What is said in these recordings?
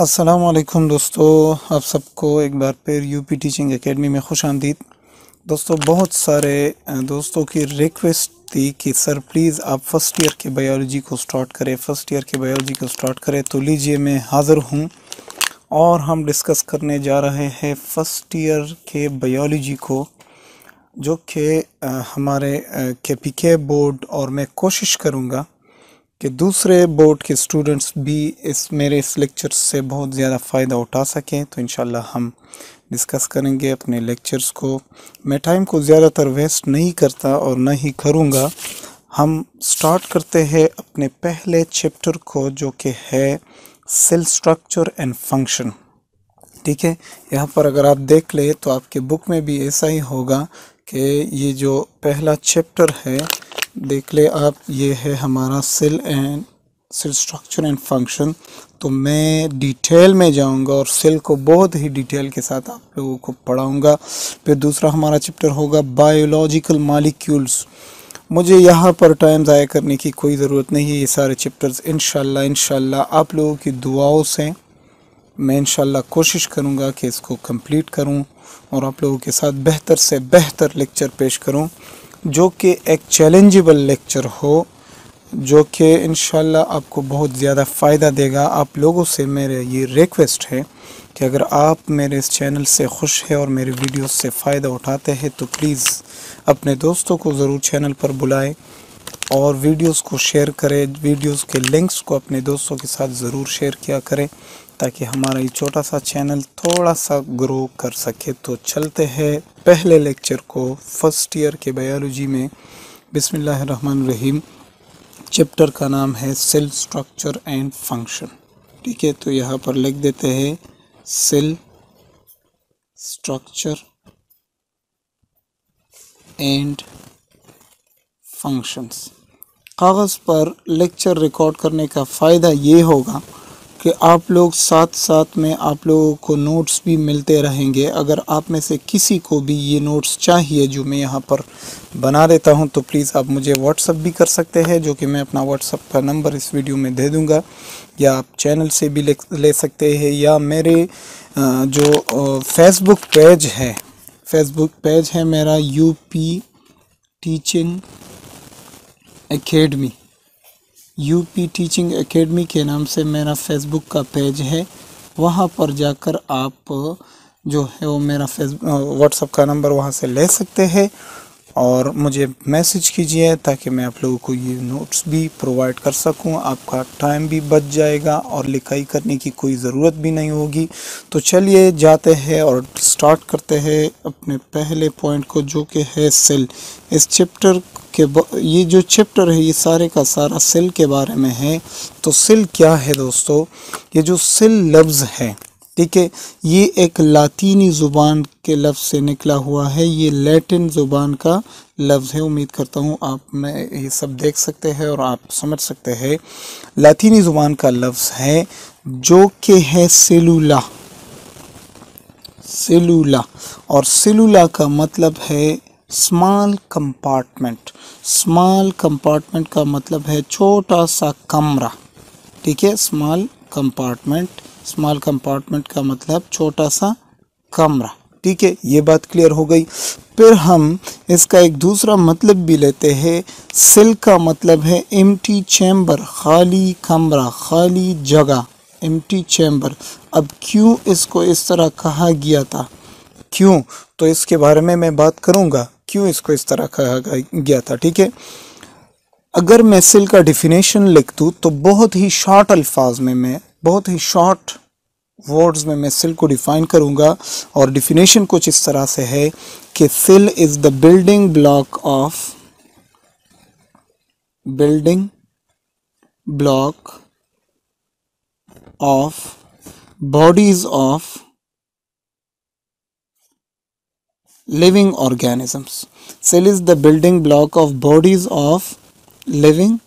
अस्सलाम वालेकुम दोस्तों आप सबको एक बार फिर यूपी टीचिंग एकेडमी में खुश आमदीद दोस्तों बहुत सारे दोस्तों की रिक्वेस्ट थी कि सर प्लीज़ आप फ़र्स्ट ईयर के बायोलॉजी को स्टार्ट करें फ़र्स्ट ईयर के बायोलॉजी को स्टार्ट करें तो लीजिए मैं हाज़िर हूँ और हम डिस्कस करने जा रहे हैं फ़र्स्ट ईयर के बायोलॉजी को जो कि हमारे के पी के बोर्ड और मैं कोशिश करूँगा कि दूसरे बोर्ड के स्टूडेंट्स भी इस मेरे इस लेक्चर से बहुत ज़्यादा फ़ायदा उठा सकें तो इन हम डिस्कस करेंगे अपने लेक्चर्स को मैं टाइम को ज़्यादातर वेस्ट नहीं करता और ना ही करूँगा हम स्टार्ट करते हैं अपने पहले चैप्टर को जो कि है सेल स्ट्रक्चर एंड फंक्शन ठीक है यहाँ पर अगर आप देख ले तो आपके बुक में भी ऐसा ही होगा कि ये जो पहला चैप्टर है देख ले आप ये है हमारा cell and cell structure and function तो मैं डिटेल में जाऊंगा और सेल को बहुत ही डिटेल के साथ आप लोगों को पढ़ाऊंगा फिर दूसरा हमारा चैप्टर होगा बायोलॉजिकल मालिक्यूल्स मुझे यहाँ पर टाइम ज़ाया करने की कोई ज़रूरत नहीं है ये सारे चैप्टर्स इन शाला आप लोगों की दुआओं से मैं इन कोशिश करूँगा कि इसको कम्प्लीट करूँ और आप लोगों के साथ बेहतर से बेहतर लेक्चर पेश करूँ जो कि एक चैलेंजेबल लेक्चर हो जो कि इन आपको बहुत ज़्यादा फ़ायदा देगा आप लोगों से मेरे ये रिक्वेस्ट है कि अगर आप मेरे इस चैनल से खुश हैं और मेरे वीडियोस से फ़ायदा उठाते हैं तो प्लीज़ अपने दोस्तों को ज़रूर चैनल पर बुलाएं और वीडियोस को शेयर करें वीडियोस के लिंक्स को अपने दोस्तों के साथ ज़रूर शेयर किया करें ताकि हमारा ये छोटा सा चैनल थोड़ा सा ग्रो कर सके तो चलते हैं पहले लेक्चर को फर्स्ट ईयर के बायोलॉजी में बिसमीम चैप्टर का नाम है सेल स्ट्रक्चर एंड फंक्शन ठीक है तो यहाँ पर लिख देते हैं सेल स्ट्रक्चर एंड फंक्शंस कागज़ पर लेक्चर रिकॉर्ड करने का फ़ायदा ये होगा कि आप लोग साथ साथ में आप लोगों को नोट्स भी मिलते रहेंगे अगर आप में से किसी को भी ये नोट्स चाहिए जो मैं यहाँ पर बना देता हूँ तो प्लीज़ आप मुझे व्हाट्सअप भी कर सकते हैं जो कि मैं अपना व्हाट्सअप का नंबर इस वीडियो में दे दूँगा या आप चैनल से भी ले, सकते हैं या मेरे जो फेसबुक पेज है फेसबुक पेज है मेरा UP teaching academy UP teaching academy के नाम से मेरा फेसबुक का पेज है वहाँ पर जाकर आप जो है वो मेरा फेस व्हाट्सअप का नंबर वहाँ से ले सकते हैं और मुझे मैसेज कीजिए ताकि मैं आप लोगों को ये नोट्स भी प्रोवाइड कर सकूं आपका टाइम भी बच जाएगा और लिखाई करने की कोई ज़रूरत भी नहीं होगी तो चलिए जाते हैं और स्टार्ट करते हैं अपने पहले पॉइंट को जो कि है सेल इस चैप्टर के ये जो चैप्टर है ये सारे का सारा सेल के बारे में है तो सेल क्या है दोस्तों ये जो सेल लफ्ज़ है ठीक है ये एक लातीनी ज़ुबान के लफ्ज़ से निकला हुआ है ये लैटिन ज़ुबान का लफ्ज़ है उम्मीद करता हूँ आप मैं ये सब देख सकते हैं और आप समझ सकते हैं लातीनी ज़ुबान का लफ्ज़ है जो कि है सेलूला सेलूला और सेलूला का मतलब है स्मॉल कंपार्टमेंट स्मॉल कंपार्टमेंट का मतलब है छोटा सा कमरा ठीक है स्मॉल कंपार्टमेंट स्मॉल कंपार्टमेंट का मतलब छोटा सा कमरा ठीक है ये बात क्लियर हो गई फिर हम इसका एक दूसरा मतलब भी लेते हैं सेल का मतलब है एम टी चैम्बर खाली कमरा खाली जगह एम टी चैम्बर अब क्यों इसको इस तरह कहा गया था क्यों तो इसके बारे में मैं बात करूंगा क्यों इसको इस तरह कहा गया था ठीक है अगर मैं सेल का डिफिनेशन लिख दूँ तो बहुत ही शॉर्ट अल्फाज में मैं बहुत ही शॉर्ट वर्ड्स में मैं सिल को डिफाइन करूंगा और डिफिनेशन कुछ इस तरह से है कि cell is the building block of building block of bodies of living organisms cell is the building block of bodies of living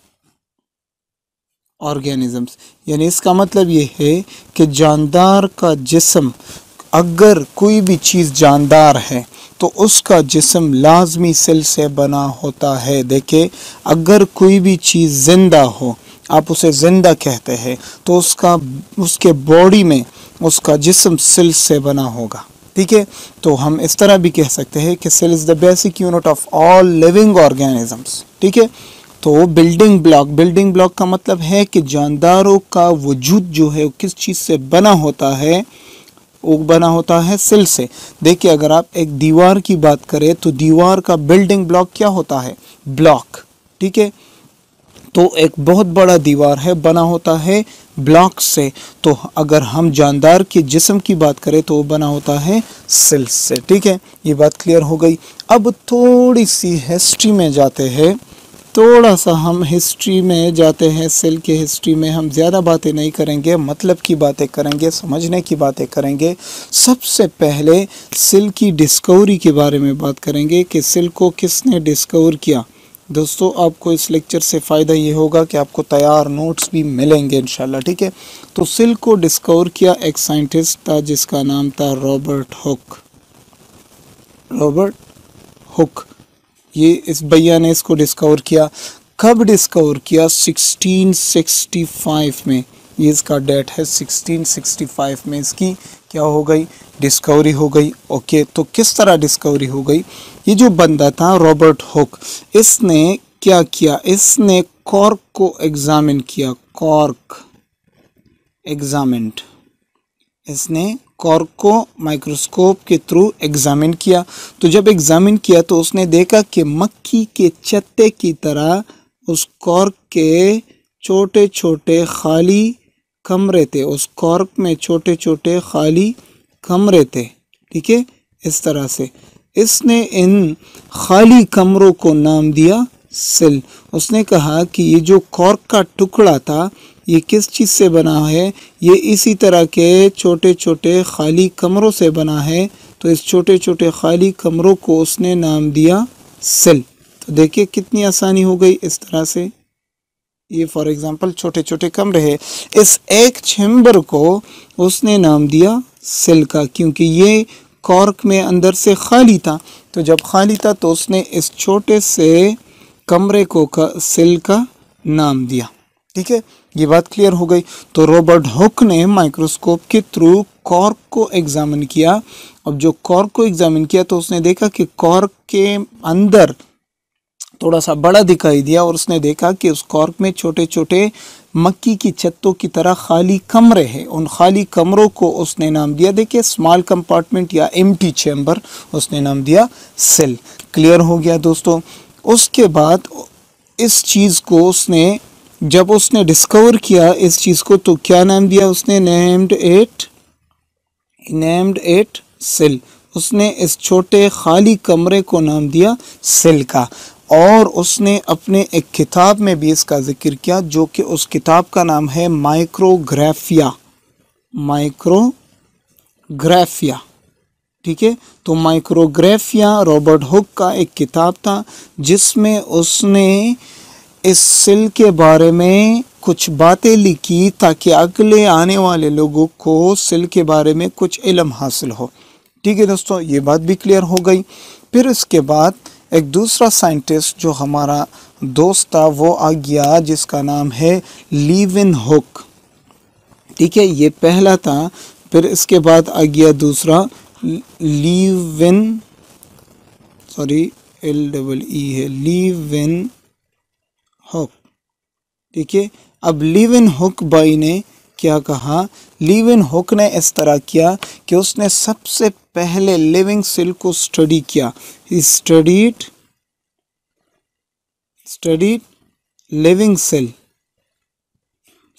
organisms यानी इसका मतलब ये है कि जानदार का जिसम अगर कोई भी चीज़ जानदार है तो उसका जिसम लाजमी सेल से बना होता है देखे अगर कोई भी चीज़ ज़िंदा हो आप उसे ज़िंदा कहते हैं तो उसका उसके बॉडी में उसका जिसम सिल से बना होगा ठीक है तो हम इस तरह भी कह सकते हैं कि cell is the basic unit of all living organisms ठीक है तो बिल्डिंग ब्लॉक बिल्डिंग ब्लॉक का मतलब है कि जानदारों का वजूद जो है किस चीज़ से बना होता है वो बना होता है सिल से देखिए अगर आप एक दीवार की बात करें तो दीवार का बिल्डिंग ब्लॉक क्या होता है ब्लॉक ठीक है तो एक बहुत बड़ा दीवार है बना होता है ब्लॉक से तो अगर हम जानदार के जिसम की बात करें तो वो बना होता है सिल्स से ठीक है ये बात क्लियर हो गई अब थोड़ी सी हिस्ट्री में जाते हैं थोड़ा सा हम हिस्ट्री में जाते हैं सेल के हिस्ट्री में हम ज़्यादा बातें नहीं करेंगे मतलब की बातें करेंगे समझने की बातें करेंगे सबसे पहले सेल की डिस्कवरी के बारे में बात करेंगे कि सेल को किसने डिस्कवर किया दोस्तों आपको इस लेक्चर से फ़ायदा ये होगा कि आपको तैयार नोट्स भी मिलेंगे इन ठीक है तो सिल को डिस्कवर किया एक साइंटिस्ट था जिसका नाम था रॉबर्ट हुक रॉबर्ट हुक ये इस भैया ने इसको डिस्कवर किया कब डिस्कवर किया 1665 में ये इसका डेट है 1665 में इसकी क्या हो गई डिस्कवरी हो गई ओके तो किस तरह डिस्कवरी हो गई ये जो बंदा था रॉबर्ट हुक इसने क्या किया इसने कॉर्क को एग्जामिन किया कॉर्क एग्जामिन इसने कॉर्को माइक्रोस्कोप के थ्रू एग्जामिन किया तो जब एग्जामिन किया तो उसने देखा कि मक्खी के छत्ते की तरह उस कॉर्क के छोटे छोटे खाली कमरे थे उस कॉर्क में छोटे छोटे खाली कमरे थे ठीक है इस तरह से इसने इन खाली कमरों को नाम दिया सेल उसने कहा कि ये जो कॉर्क का टुकड़ा था ये किस चीज़ से बना है ये इसी तरह के छोटे छोटे खाली कमरों से बना है तो इस छोटे छोटे खाली कमरों को उसने नाम दिया सेल तो देखिए कितनी आसानी हो गई इस तरह से ये फॉर एग्जांपल छोटे छोटे कमरे हैं इस एक चैम्बर को उसने नाम दिया सेल का क्योंकि ये कॉर्क में अंदर से खाली था तो जब खाली था तो उसने इस छोटे से कमरे को का सेल का नाम दिया ठीक है ये बात क्लियर हो गई तो रॉबर्ट हुक ने माइक्रोस्कोप के थ्रू कॉर्क को एग्जामिन किया अब जो कॉर्क को एग्जामिन किया तो उसने देखा कि कॉर्क के अंदर थोड़ा सा बड़ा दिखाई दिया और उसने देखा कि उस कॉर्क में छोटे छोटे मक्की की छतों की तरह खाली कमरे हैं उन खाली कमरों को उसने नाम दिया देखिए स्मॉल कंपार्टमेंट या एम चैम्बर उसने नाम दिया सेल क्लियर हो गया दोस्तों उसके बाद इस चीज़ को उसने जब उसने डिस्कवर किया इस चीज़ को तो क्या नाम दिया उसने named it named it cell उसने इस छोटे खाली कमरे को नाम दिया सेल का और उसने अपने एक किताब में भी इसका जिक्र किया जो कि उस किताब का नाम है माइक्रोग्राफिया माइक्रोग्राफिया ठीक है तो माइक्रोग्राफिया रॉबर्ट हुक का एक किताब था जिसमें उसने इस सिल के बारे में कुछ बातें लिखी ताकि अगले आने वाले लोगों को सिल के बारे में कुछ इलम हासिल हो ठीक है दोस्तों ये बात भी क्लियर हो गई फिर इसके बाद एक दूसरा साइंटिस्ट जो हमारा दोस्त था वो आ गया जिसका नाम है लीविन हुक ठीक है ये पहला था फिर इसके बाद आ गया दूसरा Leeuwen sorry L double E है लीविन हुक है अब लिव इन हुक बाई ने क्या कहा लिव इन हुक ने इस तरह किया कि उसने सबसे पहले लिविंग सेल को स्टडी किया studied studied living cell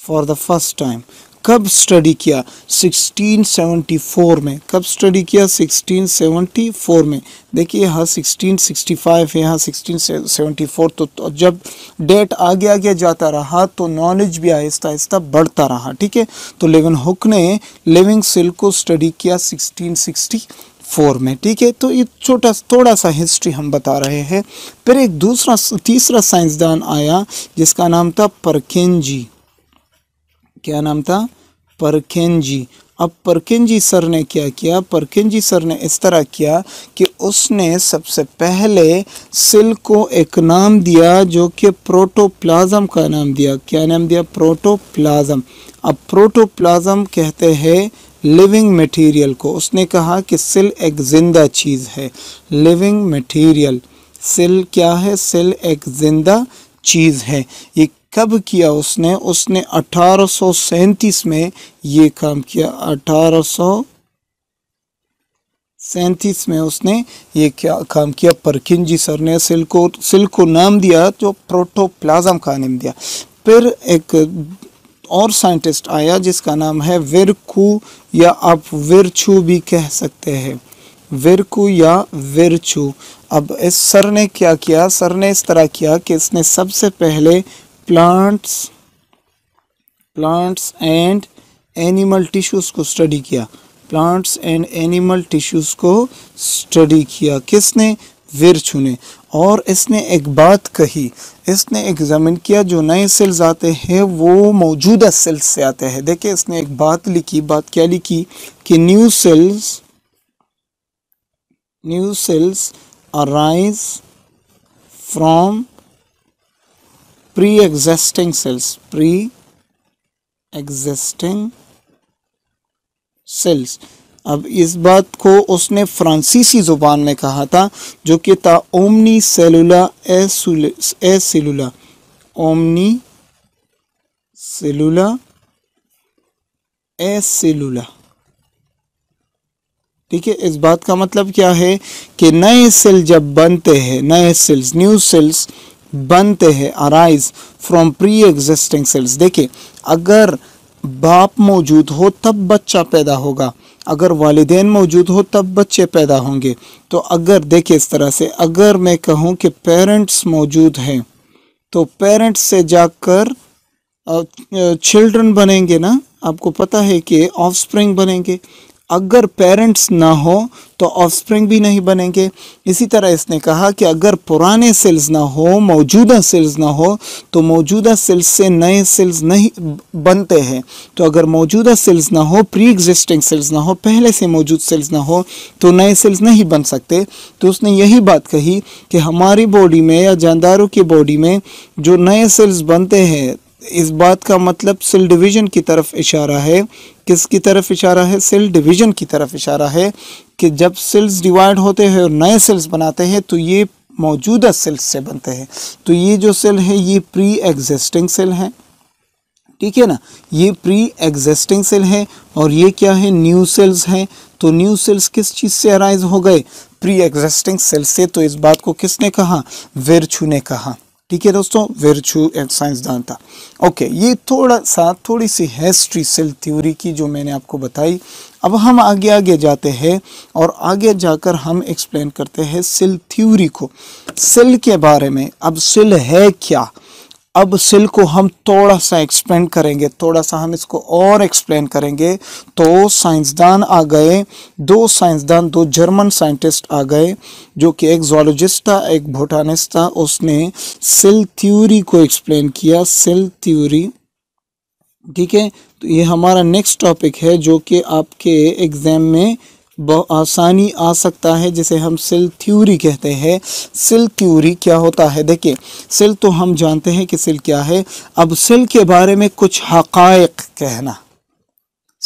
for the first time कब स्टडी किया 1674 में कब स्टडी किया 1674 में देखिए यहाँ 1665 है यहाँ 1674 तो, तो जब डेट आगे आगे जाता रहा तो नॉलेज भी आहिस्ता आहिस्ता बढ़ता रहा ठीक है तो लेवन हुक ने लिविंग सेल को स्टडी किया 1664 में ठीक है तो ये छोटा थोड़ा सा हिस्ट्री हम बता रहे हैं फिर एक दूसरा तीसरा साइंसदान आया जिसका नाम था परकेन जी क्या नाम था परखेन जी अब परखेन जी सर ने क्या किया परखेन जी सर ने इस तरह किया कि उसने सबसे पहले सिल को एक नाम दिया जो कि प्रोटोप्लाज्म का नाम दिया क्या नाम दिया प्रोटोप्लाज्म अब प्रोटोप्लाज्म कहते हैं लिविंग मटेरियल को उसने कहा कि सिल एक ज़िंदा चीज़ है लिविंग मटेरियल सिल क्या है सिल एक ज़िंदा चीज़ है ये कब किया उसने उसने अठारह में ये काम किया अठारह सैंतीस में उसने ये क्या काम किया जी सर ने सिल को सिल को नाम दिया जो प्रोटोप्लाज्म का नाम दिया फिर एक और साइंटिस्ट आया जिसका नाम है विरकू या आप विरछू भी कह सकते हैं विरकू या विरछू अब इस सर ने क्या किया सर ने इस तरह किया कि इसने सबसे पहले plants plants and animal tissues को स्टडी किया प्लांट्स एंड एनिमल टिश्यूज़ को स्टडी किया किसने विरचू ने और इसने एक बात कही इसने एग्जामिन किया जो नए सेल्स आते हैं वो मौजूदा सेल्स से आते हैं देखिए इसने एक बात लिखी बात क्या लिखी कि new cells new cells arise from pre-existing cells pre-existing cells अब इस बात को उसने फ्रांसीसी ज़ुबान में कहा था जो कि था ओमनी सेलुला ए सेलुला ओमनी सेलुला ए सेलुला ठीक है इस बात का मतलब क्या है कि नए सेल जब बनते हैं नए सेल्स न्यू सेल्स बनते हैं arise from pre existing cells देखिए अगर बाप मौजूद हो तब बच्चा पैदा होगा अगर वालदे मौजूद हो तब बच्चे पैदा होंगे तो अगर देखिए इस तरह से अगर मैं कहूँ कि पेरेंट्स मौजूद हैं तो पेरेंट्स से जाकर चिल्ड्रन बनेंगे ना आपको पता है कि ऑफ स्प्रिंग बनेंगे अगर पेरेंट्स ना हो तो ऑफस्प्रिंग भी नहीं बनेंगे इसी तरह इसने कहा कि अगर पुराने सेल्स ना हो मौजूदा सेल्स ना हो तो मौजूदा सेल्स से नए सेल्स नहीं बनते हैं तो अगर मौजूदा सेल्स ना हो प्री एग्जिस्टिंग सेल्स ना हो पहले से मौजूद सेल्स ना हो तो नए सेल्स नहीं बन सकते तो उसने यही बात कही कि हमारी बॉडी में या जानदारों की बॉडी में जो नए सेल्स बनते हैं इस बात का मतलब सेल डिवीज़न की तरफ इशारा है किसकी तरफ इशारा है सेल डिवीज़न की तरफ इशारा है कि जब सेल्स डिवाइड होते हैं और नए सेल्स बनाते हैं तो ये मौजूदा सेल्स से बनते हैं तो ये जो सेल है ये प्री एग्जिस्टिंग सेल है ठीक है ना ये प्री एग्जिस्टिंग सेल है और ये क्या है न्यू सेल्स हैं तो न्यू सेल्स किस चीज़ से अराइज हो गए प्री एग्जिस्टिंग सेल से तो इस बात को किसने कहा वेरछू ने कहा ठीक है दोस्तों वर्चू एंड साइंसदान था ओके ये थोड़ा सा थोड़ी सी हिस्ट्री सेल थ्योरी की जो मैंने आपको बताई अब हम आगे आगे जाते हैं और आगे जाकर हम एक्सप्लेन करते हैं सेल थ्योरी को सेल के बारे में अब सेल है क्या अब सिल को हम थोड़ा सा एक्सप्लेन करेंगे थोड़ा सा हम इसको और एक्सप्लेन करेंगे तो साइंसदान आ गए दो साइंसदान दो जर्मन साइंटिस्ट आ गए जो कि एक जोलॉजिस्ट था एक भूटानिस्ट था उसने सिल थ्योरी को एक्सप्लेन किया सिल थ्योरी ठीक है तो ये हमारा नेक्स्ट टॉपिक है जो कि आपके एग्ज़ाम में आसानी आ सकता है जिसे हम सिल थ्यूरी कहते हैं सिल थ्यूरी क्या होता है देखिए सिल तो हम जानते हैं कि सिल क्या है अब सिल के बारे में कुछ हक़ कहना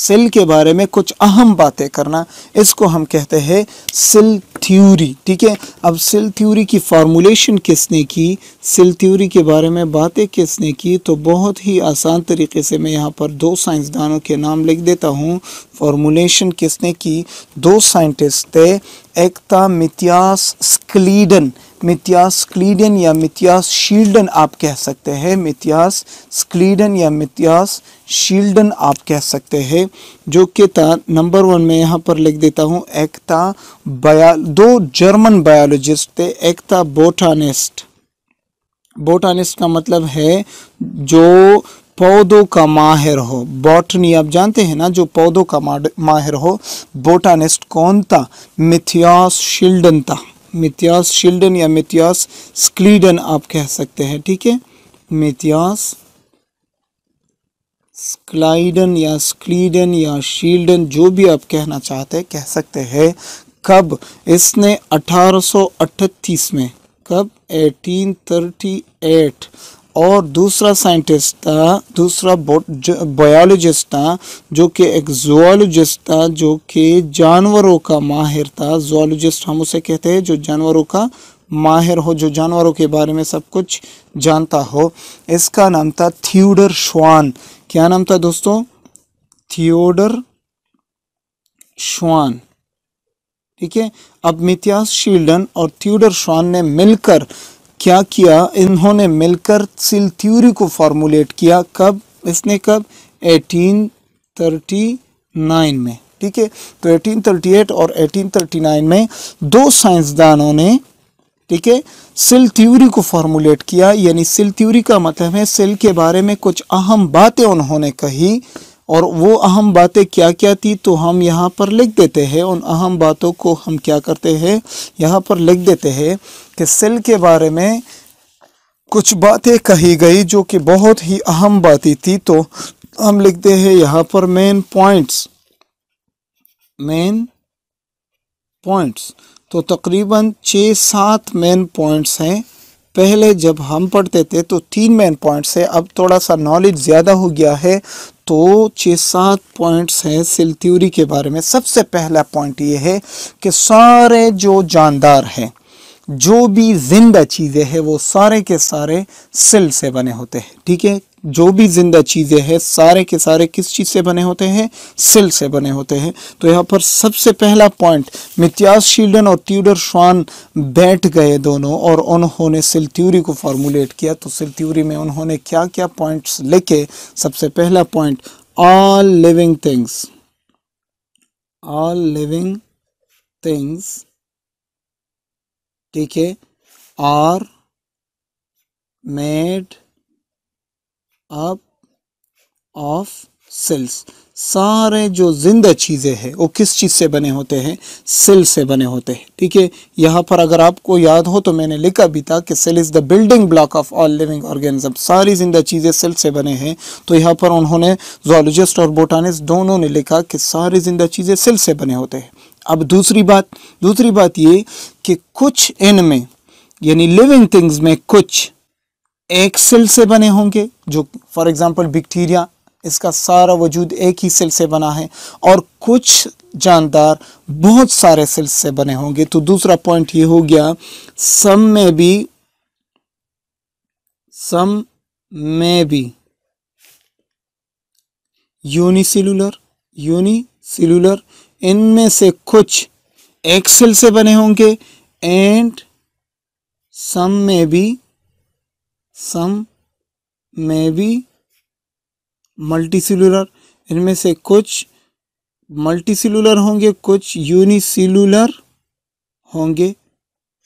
सेल के बारे में कुछ अहम बातें करना इसको हम कहते हैं सेल थ्योरी ठीक है अब सेल थ्योरी की फार्मूलेशन किसने की सेल थ्योरी के बारे में बातें किसने की तो बहुत ही आसान तरीके से मैं यहाँ पर दो साइंसदानों के नाम लिख देता हूँ फार्मूलेशन किसने की दो साइंटिस्ट थे एकता था स्क्लीडन मिथियास स्क्लीडन या मिथियास शील्डन आप कह सकते हैं मिथियास स्क्लीडन या मिथियास शील्डन आप कह सकते हैं जो कि था नंबर वन में यहाँ पर लिख देता हूँ एकता बया दो जर्मन बायोलॉजिस्ट थे एकता बोटानिस्ट बोटानिस्ट का मतलब है जो पौधों का माहिर हो बॉटनी आप जानते हैं ना जो पौधों का माहिर हो बोटानिस्ट कौन था मिथियास शिल्डन था मिथियास शिल्डन या मिथियास स्क्लीडन आप कह सकते हैं ठीक है मिथियास स्क्लाइडन या स्क्लीडन या शील्डन जो भी आप कहना चाहते हैं कह सकते हैं कब इसने 1838 में कब 1838 और दूसरा साइंटिस्ट था दूसरा बायोलॉजिस्ट था जो कि एक जोलॉजिस्ट था जो कि जानवरों का माहिर था जोलॉजिस्ट हम उसे कहते हैं जो जानवरों का माहिर हो जो जानवरों के बारे में सब कुछ जानता हो इसका नाम था थियोडर श्वान क्या नाम था दोस्तों थियोडर श्वान ठीक है अब मिथ्यास शील्डन और थियोडर श्वान ने मिलकर क्या किया इन्होंने मिलकर सिल थ्यूरी को फार्मूलेट किया कब इसने कब 1839 में ठीक है तो 1838 और 1839 में दो साइंसदानों ने ठीक है सिल थ्यूरी को फार्मूलेट किया यानी सिल थ्यूरी का मतलब है सिल के बारे में कुछ अहम बातें उन्होंने कही और वो अहम बातें क्या क्या थी तो हम यहाँ पर लिख देते हैं उन अहम बातों को हम क्या करते हैं यहाँ पर लिख देते हैं कि सेल के बारे में कुछ बातें कही गई जो कि बहुत ही अहम बातें थी तो हम लिखते हैं यहाँ पर मेन पॉइंट्स मेन पॉइंट्स तो तकरीबन छः सात मेन पॉइंट्स हैं पहले जब हम पढ़ते थे तो तीन मेन पॉइंट्स है अब थोड़ा सा नॉलेज ज़्यादा हो गया है तो छः सात पॉइंट्स हैं सेल थ्योरी के बारे में सबसे पहला पॉइंट ये है कि सारे जो जानदार हैं जो भी जिंदा चीज़ें हैं वो सारे के सारे सेल से बने होते हैं ठीक है जो भी जिंदा चीज़ें हैं सारे के सारे किस चीज़ से बने होते हैं सिल से बने होते हैं तो यहाँ पर सबसे पहला पॉइंट मिथ्यास शील्डन और ट्यूडर श्वान बैठ गए दोनों और उन्होंने सिल थ्यूरी को फॉर्मुलेट किया तो सिल थ्योरी में उन्होंने क्या क्या पॉइंट्स लेके सबसे पहला point all living things all living things ठीक है are made up of cells सारे जो जिंदा चीज़ें हैं वो किस चीज़ से बने होते हैं सेल से बने होते हैं ठीक है यहाँ पर अगर आपको याद हो तो मैंने लिखा भी था कि cell is the building block of all living organism सारी जिंदा चीज़ें सेल से बने हैं तो यहाँ पर उन्होंने जोलॉजिस्ट और बोटानिस्ट दोनों ने लिखा कि सारी जिंदा चीज़ें सेल से बने होते हैं अब दूसरी बात दूसरी बात ये कि कुछ इनमें यानी लिविंग थिंग्स में कुछ एक सेल से बने होंगे जो फॉर एग्जांपल बैक्टीरिया इसका सारा वजूद एक ही सेल से बना है और कुछ जानदार बहुत सारे सेल्स से बने होंगे तो दूसरा पॉइंट ये हो गया सम में भी सम में भी यूनिसेलुलर यूनिसेलुलर इनमें से कुछ एक सेल से बने होंगे एंड सम में भी सम मे बी मल्टीसेलुलर इनमें से कुछ मल्टीसेलुलर होंगे कुछ यूनिसेलुलर होंगे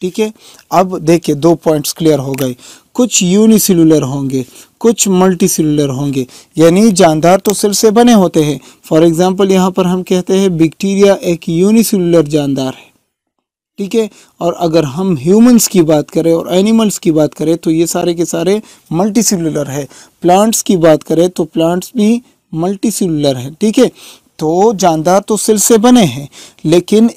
ठीक है अब देखिए दो पॉइंट्स क्लियर हो गए कुछ यूनिसेलुलर होंगे कुछ मल्टीसेलुलर होंगे यानी जानदार तो सेल से बने होते हैं फॉर एग्जांपल यहाँ पर हम कहते हैं बैक्टीरिया एक यूनिसेलुलर जानदार है ठीक है और अगर हम ह्यूमंस की बात करें और एनिमल्स की बात करें तो ये सारे के सारे मल्टी सेलुलर है प्लांट्स की बात करें तो प्लांट्स भी मल्टी सेलुलर है ठीक है तो जानदार तो सेल से बने हैं लेकिन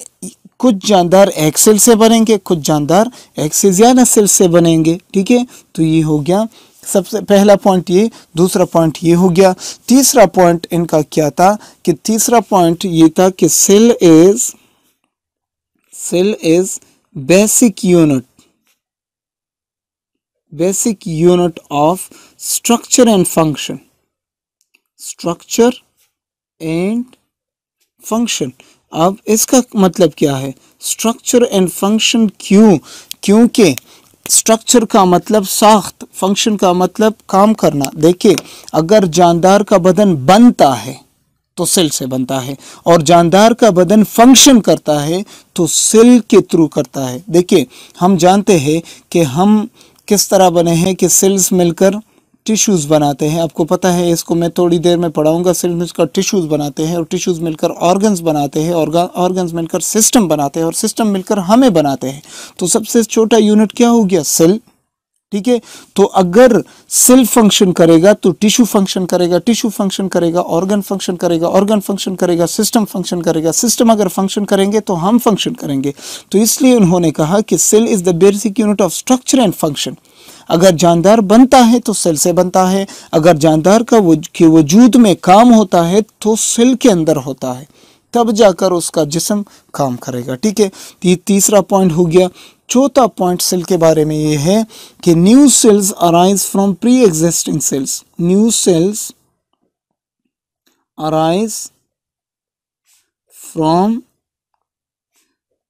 कुछ जानदार एक सेल से बनेंगे कुछ जानदार एक से ज़्यादा सेल से बनेंगे ठीक है तो ये हो गया सबसे पहला पॉइंट ये दूसरा पॉइंट ये हो गया तीसरा पॉइंट इनका क्या था कि तीसरा पॉइंट ये था कि cell is cell is basic unit basic unit of structure and function structure and function अब इसका मतलब क्या है स्ट्रक्चर एंड फंक्शन क्यों क्योंकि स्ट्रक्चर का मतलब साख्त फंक्शन का मतलब काम करना देखिए अगर जानदार का बदन बनता है तो सेल से बनता है और जानदार का बदन फंक्शन करता है तो सेल के थ्रू करता है देखिए हम जानते हैं कि हम किस तरह बने हैं कि सेल्स मिलकर टिश्यूज़ बनाते हैं आपको पता है इसको मैं थोड़ी देर में पढ़ाऊंगा सेल्स मिलकर टिश्यूज़ बनाते हैं और टिश्यूज़ मिलकर ऑर्गन्स बनाते हैं ऑर्गन्स मिलकर सिस्टम बनाते हैं और सिस्टम मिलकर हमें बनाते हैं तो सबसे छोटा यूनिट क्या हो गया सेल ठीक है तो अगर सेल फंक्शन करेगा तो टिश्यू फंक्शन करेगा टिश्यू फंक्शन करेगा ऑर्गन फंक्शन करेगा ऑर्गन फंक्शन करेगा सिस्टम फंक्शन करेगा सिस्टम अगर फंक्शन करेंगे तो हम फंक्शन करेंगे तो इसलिए उन्होंने कहा कि cell is the basic unit of structure and function अगर जानदार बनता है तो सेल से बनता है अगर जानदार का के वजूद में काम होता है तो सेल के अंदर होता है तब जाकर उसका जिसम काम करेगा ठीक है तो तीसरा पॉइंट हो गया चौथा पॉइंट सेल के बारे में ये है कि new cells arise from pre existing cells new cells arise from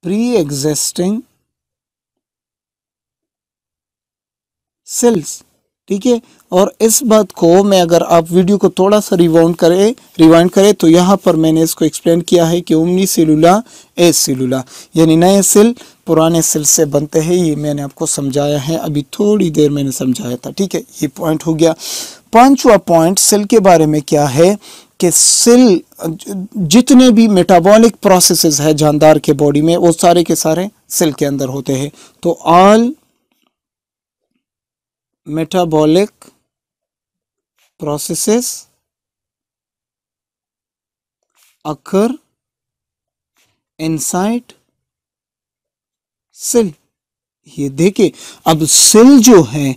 pre existing cells ठीक है और इस बात को मैं अगर आप वीडियो को थोड़ा सा रिवाउंड करें रिवाइंड करें तो यहाँ पर मैंने इसको एक्सप्लेन किया है कि उमनी सेलूला ए सेलूला यानी नए सेल पुराने सेल से बनते हैं ये मैंने आपको समझाया है अभी थोड़ी देर मैंने समझाया था ठीक है ये पॉइंट हो गया पांचवा पॉइंट सेल के बारे में क्या है कि सेल जितने भी मेटाबॉलिक प्रोसेसेस है जानदार के बॉडी में वो सारे के सारे सेल के अंदर होते हैं तो all metabolic processes occur inside cell ये देखिए अब सेल जो है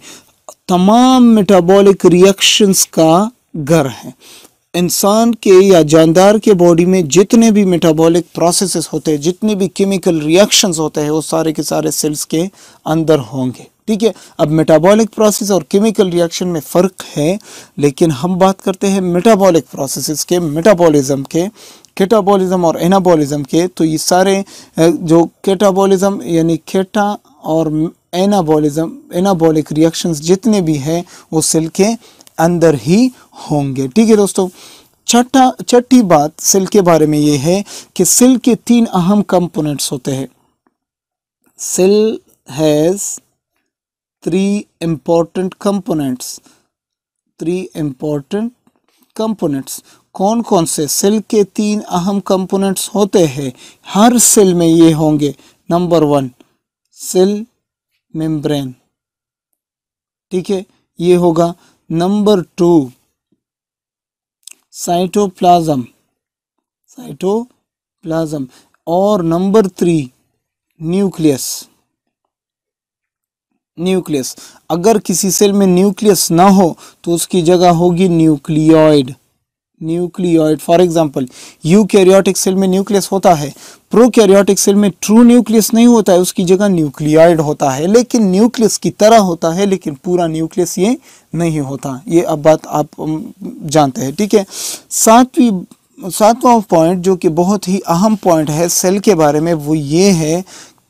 तमाम मेटाबॉलिक रिएक्शंस का घर है इंसान के या जानदार के बॉडी में जितने भी मेटाबॉलिक प्रोसेसेस होते हैं जितने भी केमिकल रिएक्शंस होते हैं वो सारे के सारे सेल्स के अंदर होंगे ठीक है अब मेटाबॉलिक प्रोसेस और केमिकल रिएक्शन में फ़र्क है लेकिन हम बात करते हैं मेटाबॉलिक प्रोसेस के मेटाबॉलिज्म के केटाबॉलिज्म और एनाबॉलिज्म के तो ये सारे जो केटाबॉलिज्म यानी केटा और एनाबॉलिज्म एनाबॉलिक रिएक्शंस जितने भी हैं वो सेल के अंदर ही होंगे ठीक है दोस्तों छठा छठी बात सेल के बारे में ये है कि सेल के तीन अहम कंपोनेंट्स होते हैं cell has three important components three important components कौन कौन से सेल के तीन अहम कंपोनेंट्स होते हैं हर सेल में ये होंगे नंबर वन सेल मेम्ब्रेन ठीक है ये होगा नंबर टू साइटोप्लाज्म साइटोप्लाज्म और नंबर थ्री न्यूक्लियस न्यूक्लियस अगर किसी सेल में न्यूक्लियस ना हो तो उसकी जगह होगी nucleoid nucleoid for example eukaryotic cell में न्यूक्लियस होता है प्रोकैरियोटिक सेल में ट्रू न्यूक्लियस नहीं होता है उसकी जगह न्यूक्लियोइड होता है लेकिन न्यूक्लियस की तरह होता है लेकिन पूरा न्यूक्लियस ये नहीं होता ये अब बात आप जानते हैं ठीक है सातवीं सातवां पॉइंट जो कि बहुत ही अहम पॉइंट है सेल के बारे में वो ये है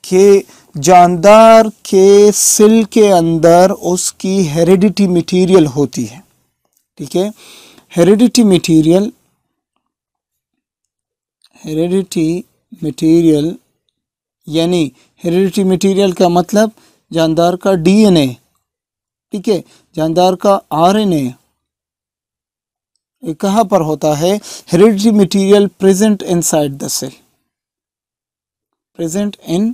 कि जानदार के सिल के अंदर उसकी हेरिडिटी मटेरियल होती है ठीक है हेरिडिटी मटेरियल हेरिडिटी मटेरियल यानी हेरिडिटी मटेरियल का मतलब जानदार का डीएनए ठीक है जानदार का आरएनए कहाँ पर होता है heredity material present inside the cell present in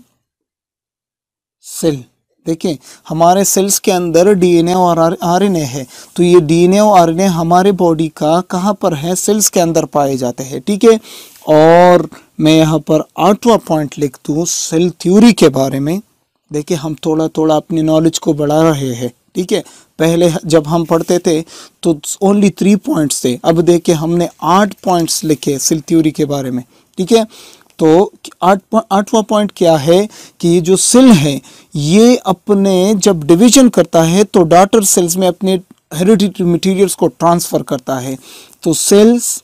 cell देखें हमारे सेल्स के अंदर डीएनए और आरएनए है तो ये डीएनए और आरएनए हमारे बॉडी का कहाँ पर है सेल्स के अंदर पाए जाते हैं ठीक है और मैं यहाँ पर आठवां पॉइंट लिख दूँ सेल थ्योरी के बारे में देखिए हम थोड़ा थोड़ा अपनी नॉलेज को बढ़ा रहे हैं ठीक है पहले जब हम पढ़ते थे तो ओनली थ्री पॉइंट्स थे अब देखे हमने आठ पॉइंट्स लिखे सेल थ्योरी के बारे में ठीक है तो आठवां पॉइंट क्या है कि जो सेल है ये अपने जब डिवीजन करता है तो डाटर सेल्स में अपने हेरिडिटरी मटेरियल्स को ट्रांसफ़र करता है तो cells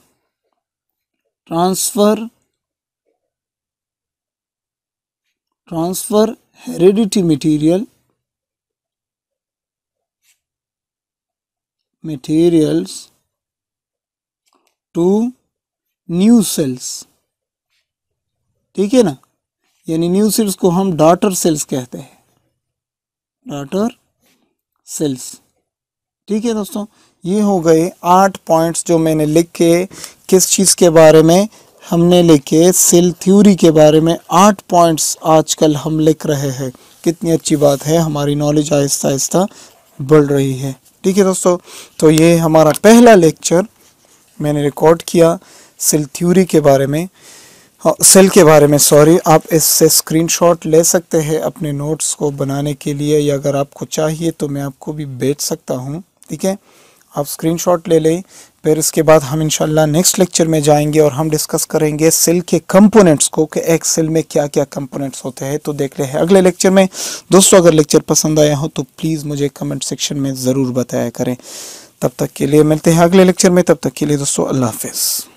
transfer transfer heredity material materials to new cells ठीक है ना यानी न्यू सेल्स को हम डॉटर सेल्स कहते हैं डॉटर सेल्स ठीक है दोस्तों ये हो गए आठ पॉइंट्स जो मैंने लिख के किस चीज़ के बारे में हमने लिखे सेल थ्योरी के बारे में आठ पॉइंट्स आजकल हम लिख रहे हैं कितनी अच्छी बात है हमारी नॉलेज आहिस्ता आहिस्ता बढ़ रही है ठीक है दोस्तों तो ये हमारा पहला लेक्चर मैंने रिकॉर्ड किया सेल थ्योरी के बारे में हाँ, सेल के बारे में सॉरी आप इससे स्क्रीनशॉट ले सकते हैं अपने नोट्स को बनाने के लिए या अगर आपको चाहिए तो मैं आपको भी बेच सकता हूँ ठीक है आप स्क्रीनशॉट ले लें फिर इसके बाद हम इंशाल्लाह नेक्स्ट लेक्चर में जाएंगे और हम डिस्कस करेंगे सेल के कंपोनेंट्स को कि एक सेल में क्या क्या कंपोनेंट्स होते हैं तो देख ले हैं अगले लेक्चर में दोस्तों अगर लेक्चर पसंद आया हो तो प्लीज़ मुझे कमेंट सेक्शन में ज़रूर बताया करें तब तक के लिए मिलते हैं अगले लेक्चर में तब तक के लिए दोस्तों अल्लाह हाफिज़